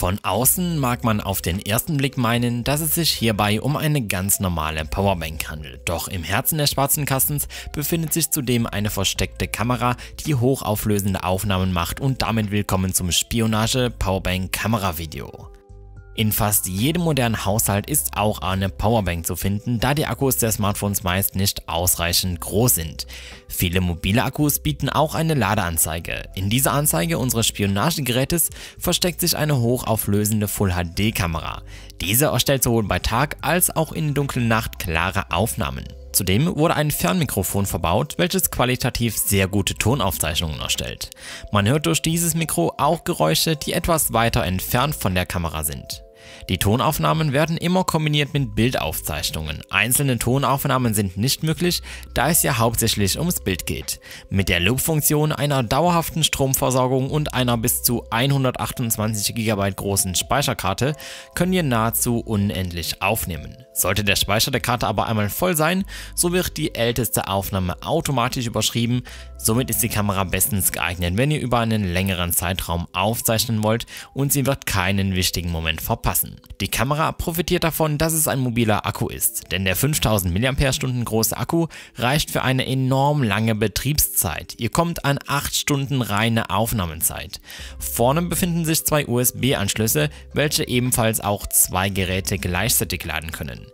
Von außen mag man auf den ersten Blick meinen, dass es sich hierbei um eine ganz normale Powerbank handelt. Doch im Herzen des schwarzen Kastens befindet sich zudem eine versteckte Kamera, die hochauflösende Aufnahmen macht und damit willkommen zum Spionage Powerbank Kamera Video. In fast jedem modernen Haushalt ist auch eine Powerbank zu finden, da die Akkus der Smartphones meist nicht ausreichend groß sind. Viele mobile Akkus bieten auch eine Ladeanzeige. In dieser Anzeige unseres Spionagegerätes versteckt sich eine hochauflösende Full-HD-Kamera. Diese erstellt sowohl bei Tag als auch in der dunklen Nacht klare Aufnahmen. Zudem wurde ein Fernmikrofon verbaut, welches qualitativ sehr gute Tonaufzeichnungen erstellt. Man hört durch dieses Mikro auch Geräusche, die etwas weiter entfernt von der Kamera sind. Die Tonaufnahmen werden immer kombiniert mit Bildaufzeichnungen. Einzelne Tonaufnahmen sind nicht möglich, da es ja hauptsächlich ums Bild geht. Mit der Loop-Funktion, einer dauerhaften Stromversorgung und einer bis zu 128 GB großen Speicherkarte können ihr nahezu unendlich aufnehmen. Sollte der Speicher der Karte aber einmal voll sein, so wird die älteste Aufnahme automatisch überschrieben, somit ist die Kamera bestens geeignet, wenn ihr über einen längeren Zeitraum aufzeichnen wollt und sie wird keinen wichtigen Moment verpassen passen. Die Kamera profitiert davon, dass es ein mobiler Akku ist, denn der 5000 mAh große Akku reicht für eine enorm lange Betriebszeit. Ihr kommt an 8 Stunden reine Aufnahmenzeit. Vorne befinden sich zwei USB-Anschlüsse, welche ebenfalls auch zwei Geräte gleichzeitig laden können.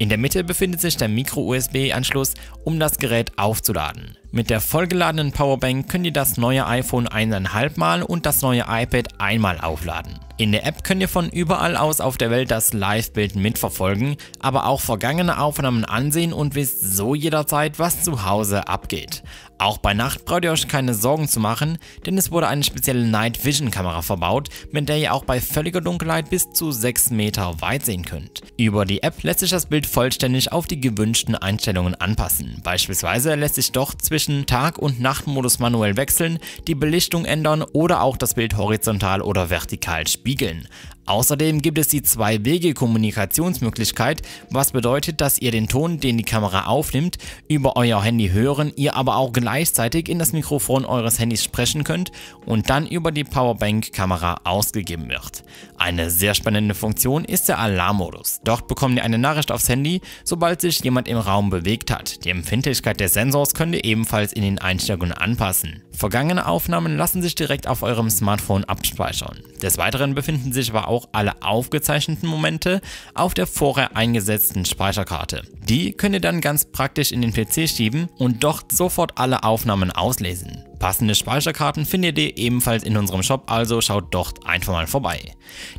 In der Mitte befindet sich der Micro-USB-Anschluss, um das Gerät aufzuladen. Mit der vollgeladenen Powerbank könnt ihr das neue iPhone 1,5 Mal und das neue iPad einmal aufladen. In der App könnt ihr von überall aus auf der Welt das Live-Bild mitverfolgen, aber auch vergangene Aufnahmen ansehen und wisst so jederzeit, was zu Hause abgeht. Auch bei Nacht braucht ihr euch keine Sorgen zu machen, denn es wurde eine spezielle Night Vision Kamera verbaut, mit der ihr auch bei völliger Dunkelheit bis zu 6 Meter weit sehen könnt. Über die App lässt sich das Bild vollständig auf die gewünschten Einstellungen anpassen. Beispielsweise lässt sich doch zwischen Tag- und Nachtmodus manuell wechseln, die Belichtung ändern oder auch das Bild horizontal oder vertikal spiegeln. Außerdem gibt es die Zwei-Wege-Kommunikationsmöglichkeit, was bedeutet, dass ihr den Ton, den die Kamera aufnimmt, über euer Handy hören, ihr aber auch gleichzeitig in das Mikrofon eures Handys sprechen könnt und dann über die Powerbank-Kamera ausgegeben wird. Eine sehr spannende Funktion ist der Alarmmodus. Dort bekommt ihr eine Nachricht aufs Handy, sobald sich jemand im Raum bewegt hat. Die Empfindlichkeit des Sensors könnt ihr ebenfalls in den Einstellungen anpassen. Vergangene Aufnahmen lassen sich direkt auf eurem Smartphone abspeichern. Des Weiteren befinden sich aber auch auch alle aufgezeichneten Momente auf der vorher eingesetzten Speicherkarte. Die könnt ihr dann ganz praktisch in den PC schieben und dort sofort alle Aufnahmen auslesen. Passende Speicherkarten findet ihr ebenfalls in unserem Shop, also schaut dort einfach mal vorbei.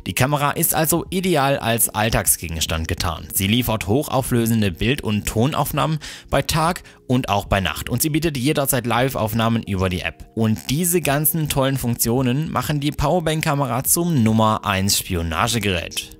Die Kamera ist also ideal als Alltagsgegenstand getan. Sie liefert hochauflösende Bild- und Tonaufnahmen bei Tag und auch bei Nacht und sie bietet jederzeit Live-Aufnahmen über die App. Und diese ganzen tollen Funktionen machen die Powerbank-Kamera zum Nummer 1 Spionagegerät.